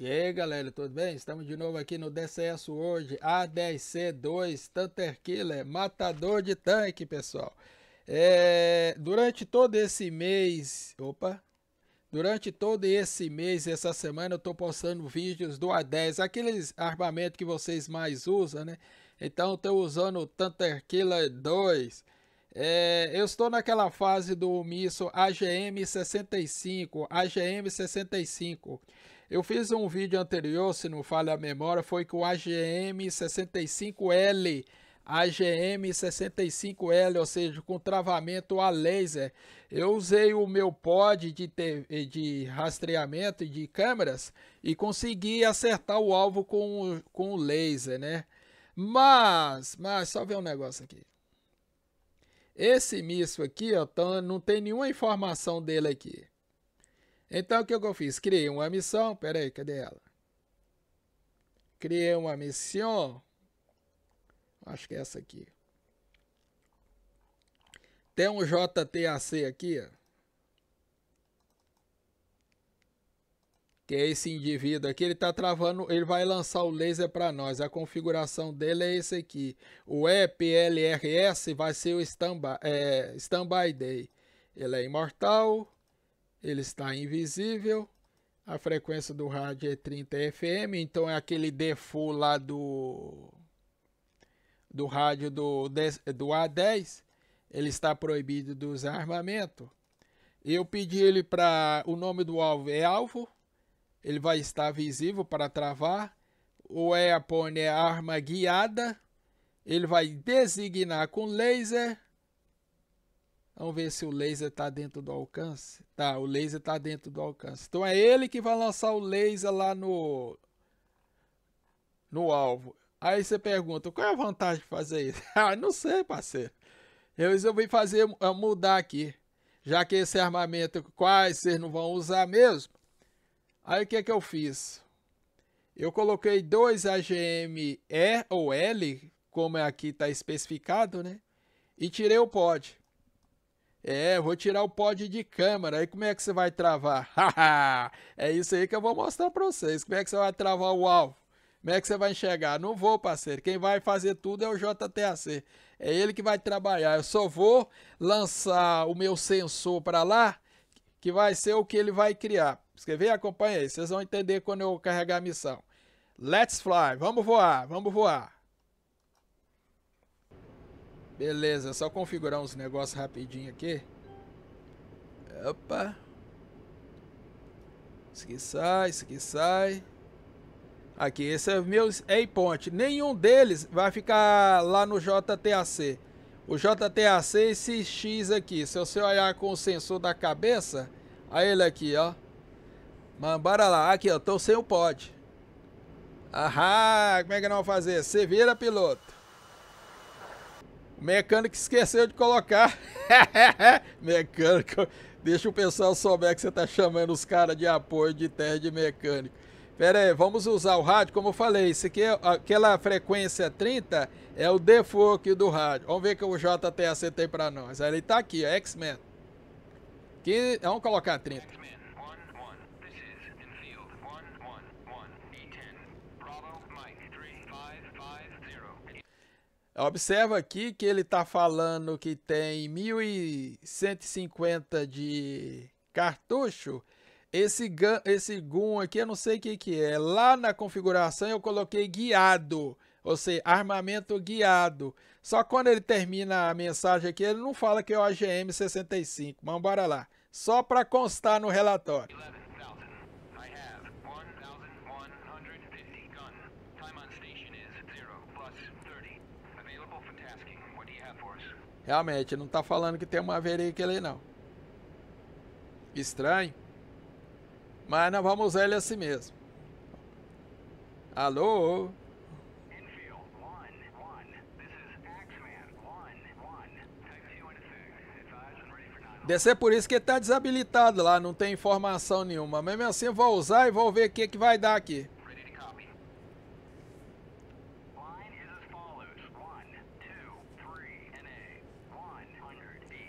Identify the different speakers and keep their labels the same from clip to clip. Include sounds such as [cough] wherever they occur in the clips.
Speaker 1: E aí galera, tudo bem? Estamos de novo aqui no DCS hoje, A10C2 Tanter Killer, matador de tanque, pessoal. É, durante todo esse mês, opa, durante todo esse mês, essa semana eu estou postando vídeos do A10, aqueles armamento que vocês mais usam, né? Então estou usando o Tanter Killer 2. É, eu estou naquela fase do míssil AGM-65, AGM-65. Eu fiz um vídeo anterior, se não falha a memória, foi com o AGM65L. AGM65L, ou seja, com travamento a laser. Eu usei o meu pod de, rastreamento de rastreamento de câmeras e consegui acertar o alvo com o, com o laser, né? Mas, mas, só ver um negócio aqui. Esse míssil aqui, ó, tá, não tem nenhuma informação dele aqui. Então, o que eu fiz? Criei uma missão. Pera aí, cadê ela? Criei uma missão. Acho que é essa aqui. Tem um JTAC aqui, ó. que é esse indivíduo aqui, ele está travando, ele vai lançar o laser para nós. A configuração dele é esse aqui. O EPLRS vai ser o standby, é, standby day. Ele é imortal ele está invisível. A frequência do rádio é 30 FM, então é aquele default lá do do rádio do, do A10. Ele está proibido de usar armamento. Eu pedi ele para o nome do alvo é alvo. Ele vai estar visível para travar. O Eapone é arma guiada. Ele vai designar com laser Vamos ver se o laser está dentro do alcance. Tá, o laser está dentro do alcance. Então é ele que vai lançar o laser lá no, no alvo. Aí você pergunta, qual é a vantagem de fazer isso? [laughs] ah, não sei, parceiro. Eu resolvi fazer, eh, mudar aqui. Já que esse armamento quase vocês não vão usar mesmo. Aí o que é que eu fiz? Eu coloquei dois AGM-E ou L, como é aqui está especificado, né? E tirei o pod. É, vou tirar o pod de câmera. Aí como é que você vai travar? [laughs] é isso aí que eu vou mostrar para vocês. Como é que você vai travar o alvo? Como é que você vai enxergar? Não vou, parceiro. Quem vai fazer tudo é o JTAC. É ele que vai trabalhar. Eu só vou lançar o meu sensor para lá, que vai ser o que ele vai criar. Escrever, acompanha aí. Vocês vão entender quando eu carregar a missão. Let's fly. Vamos voar, vamos voar. Beleza, só configurar uns negócios rapidinho aqui. Opa. Isso aqui sai, isso aqui sai. Aqui, esse é o A-Point. Nenhum deles vai ficar lá no JTAC. O JTAC é esse X aqui. Se você olhar com o sensor da cabeça, aí ele aqui, ó. Mano, bora lá. Aqui, ó, tô sem o pod. Ahá, como é que nós vamos fazer? Você vira, piloto. O mecânico esqueceu de colocar. [laughs] mecânico, deixa o pessoal souber que você tá chamando os caras de apoio de terra de mecânico. Pera aí, vamos usar o rádio, como eu falei, isso aqui, é, aquela frequência 30 é o default do rádio. Vamos ver o que o JTAC tem para nós. Ele tá aqui, X-Men. Vamos colocar 30. Observa aqui que ele está falando que tem 1.150 de cartucho. Esse, gun, esse aqui, eu não sei o que, que é. Lá na configuração eu coloquei guiado, ou seja, armamento guiado. Só quando ele termina a mensagem aqui, ele não fala que é o AGM-65. Mas bora lá, só para constar no relatório. Realmente, não está falando que tem uma Maverick ali, não. Estranho. Mas nós vamos usar ele assim mesmo. Alô? Deve ser por isso que ele tá desabilitado lá, não tem informação nenhuma. Mesmo assim, eu vou usar e vou ver o que, que vai dar aqui.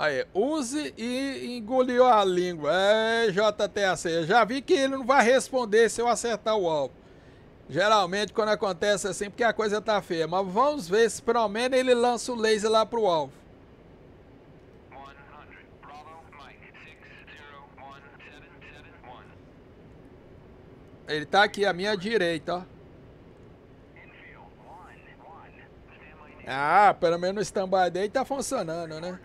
Speaker 1: Aí, use e engoliu a língua. É, JTAC. Já vi que ele não vai responder se eu acertar o alvo. Geralmente quando acontece assim, porque a coisa tá feia. Mas vamos ver se pelo menos ele lança o laser lá pro alvo. Ele tá aqui à minha direita, ó. Ah, pelo menos o stand-by dele tá funcionando, né?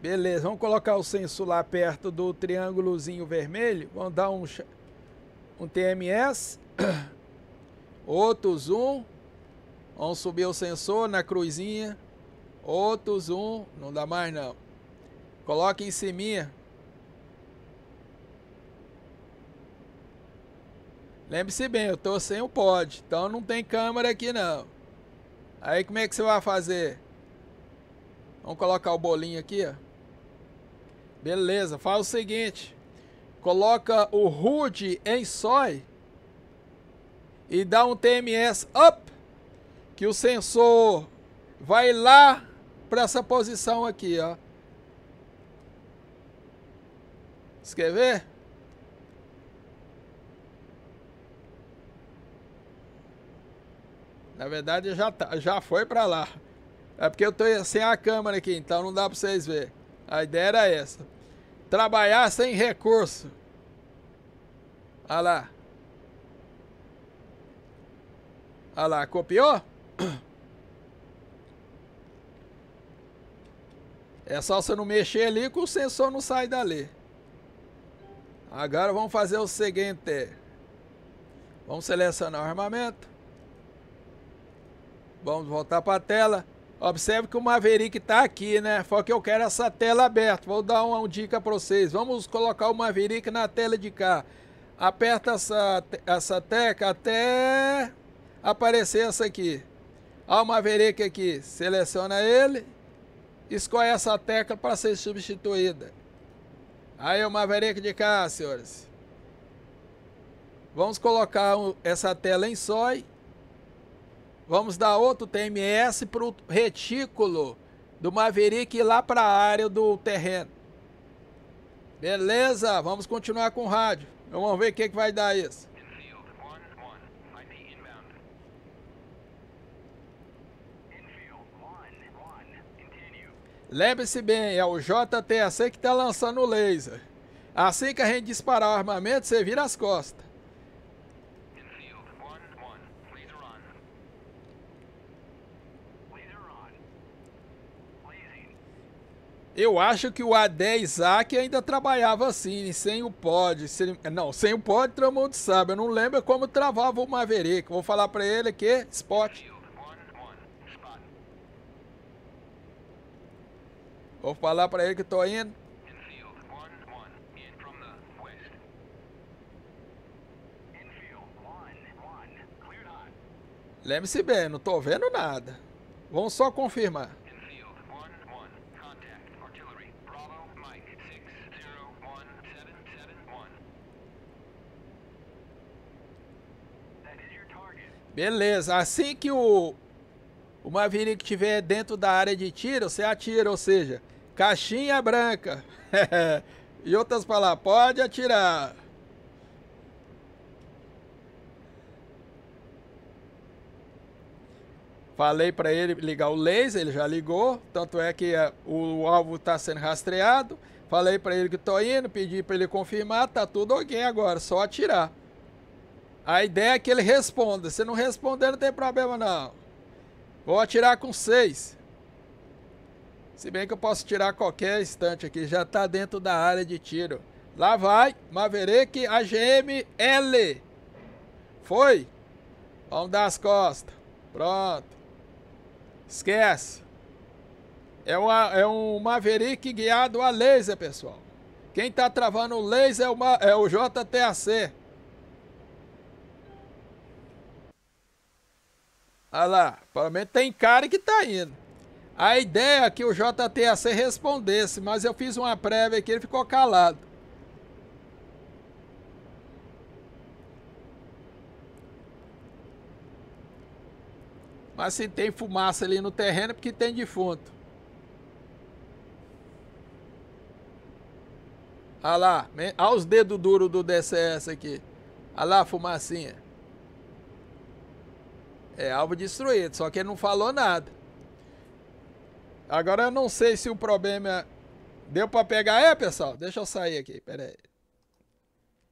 Speaker 1: Beleza, vamos colocar o senso lá perto do triângulozinho vermelho. Vamos dar um, um TMS. Outro zoom. Vamos subir o sensor na cruzinha. Outro zoom. Não dá mais não. Coloque em cima. Lembre-se bem, eu tô sem o pod, então não tem câmera aqui não. Aí como é que você vai fazer? Vamos colocar o bolinho aqui, ó. Beleza, faz o seguinte. Coloca o Rude em soy e dá um TMS up que o sensor vai lá para essa posição aqui, ó. Escrever? quer ver? Na verdade já, tá, já foi para lá. É porque eu tô sem a câmera aqui, então não dá para vocês ver. A ideia era essa. Trabalhar sem recurso. Olha lá. Olha lá, copiou? É só você não mexer ali que o sensor não sai dali. Agora vamos fazer o seguinte. Vamos selecionar o armamento. Vamos voltar para a tela. Observe que o Maverick está aqui, né? Só que eu quero essa tela aberta. Vou dar uma, uma dica para vocês. Vamos colocar o Maverick na tela de cá. Aperta essa, essa teca até aparecer essa aqui. Olha o Maverick aqui. Seleciona ele. Escolhe essa tecla para ser substituída. Aí o Maverick de cá, senhores. Vamos colocar essa tela em sói Vamos dar outro TMS para o retículo do Maverick ir lá para a área do terreno. Beleza, vamos continuar com o rádio. Vamos ver o que, que vai dar isso. Lembre-se bem, é o JTAC que está lançando o laser. Assim que a gente disparar o armamento, você vira as costas. Eu acho que o Adé Isaac ainda trabalhava assim, sem o pod. Sem, não, sem o pod, de sabe. Eu não lembro como travava o Maverick. Vou falar para ele que spot. Vou falar para ele que tô indo. Lembre-se bem, não tô vendo nada. Vamos só confirmar. Beleza, assim que o, o Maverick estiver dentro da área de tiro, você atira, ou seja, caixinha branca. [laughs] e outras palavras, pode atirar. Falei para ele ligar o laser, ele já ligou, tanto é que é, o alvo está sendo rastreado. Falei para ele que estou indo, pedi para ele confirmar, tá tudo ok agora, só atirar. A ideia é que ele responda. Se não responder, não tem problema não. Vou atirar com seis. Se bem que eu posso tirar qualquer instante aqui, já está dentro da área de tiro. Lá vai, Maverick AGM L. Foi. Vamos dar as costas. Pronto. Esquece. É, uma, é um Maverick guiado a laser, pessoal. Quem está travando o laser é, uma, é o JTAC. Olha lá, pelo menos tem cara que tá indo. A ideia é que o JTAC respondesse, mas eu fiz uma prévia aqui, ele ficou calado. Mas se tem fumaça ali no terreno é porque tem defunto. Olha lá, olha os dedos duros do DCS aqui. Olha lá a fumacinha. É alvo destruído, só que ele não falou nada. Agora eu não sei se o problema deu para pegar. É, pessoal, deixa eu sair aqui, Peraí.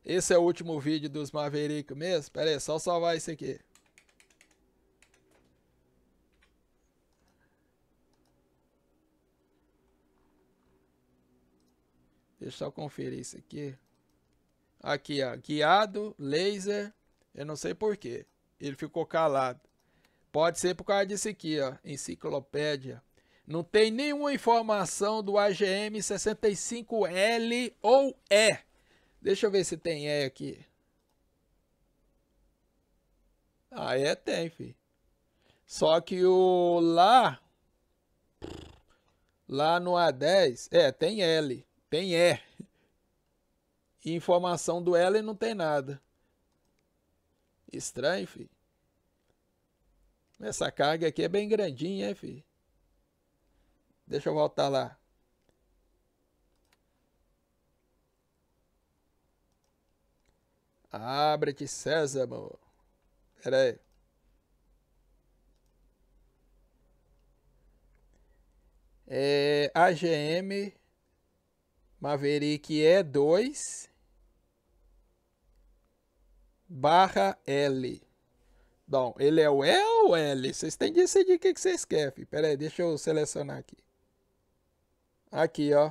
Speaker 1: Esse é o último vídeo dos Maverick mesmo. Pera aí, só salvar esse aqui. Deixa eu só conferir isso aqui. Aqui, ó. Guiado, laser. Eu não sei porquê. Ele ficou calado. Pode ser por causa disso aqui, ó, enciclopédia. Não tem nenhuma informação do AGM 65L ou E. Deixa eu ver se tem E aqui. Ah, é, tem, fi. Só que o lá, lá no A10, é, tem L, tem E. E informação do L não tem nada. Estranho, fi. Essa carga aqui é bem grandinha, hein, filho? Deixa eu voltar lá. Abre-te, amor. Pera aí. É, AGM Maverick E2 barra L. Não, ele é o E ou L? Vocês têm que decidir o que vocês querem, filho. Pera aí, deixa eu selecionar aqui. Aqui, ó.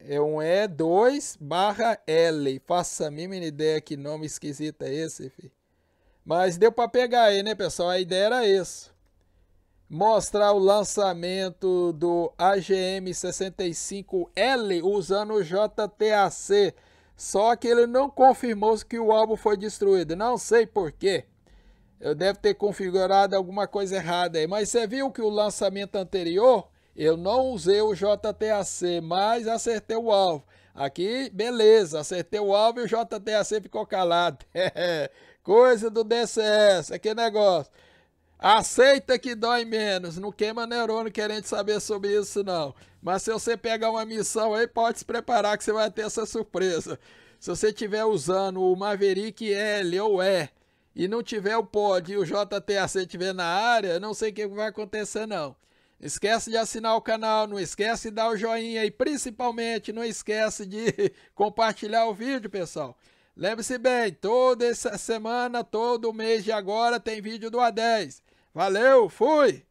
Speaker 1: É um E2 barra L. Faça a mínima ideia que nome esquisito é esse, filho. Mas deu para pegar aí, né, pessoal? A ideia era isso. Mostrar o lançamento do AGM-65L usando o JTAC. Só que ele não confirmou que o álbum foi destruído. Não sei porquê. Eu devo ter configurado alguma coisa errada aí. Mas você viu que o lançamento anterior eu não usei o JTAC, mas acertei o alvo. Aqui, beleza, acertei o alvo e o JTAC ficou calado. [laughs] coisa do DCS, aquele negócio. Aceita que dói menos, não queima neurônio querendo saber sobre isso não. Mas se você pegar uma missão aí, pode se preparar que você vai ter essa surpresa. Se você estiver usando o Maverick L ou E e não tiver o pod e o JTAC estiver na área, não sei o que vai acontecer não. Esquece de assinar o canal, não esquece de dar o joinha e principalmente não esquece de [laughs] compartilhar o vídeo, pessoal. Lembre-se bem, toda essa semana, todo mês de agora tem vídeo do A10. Valeu, fui!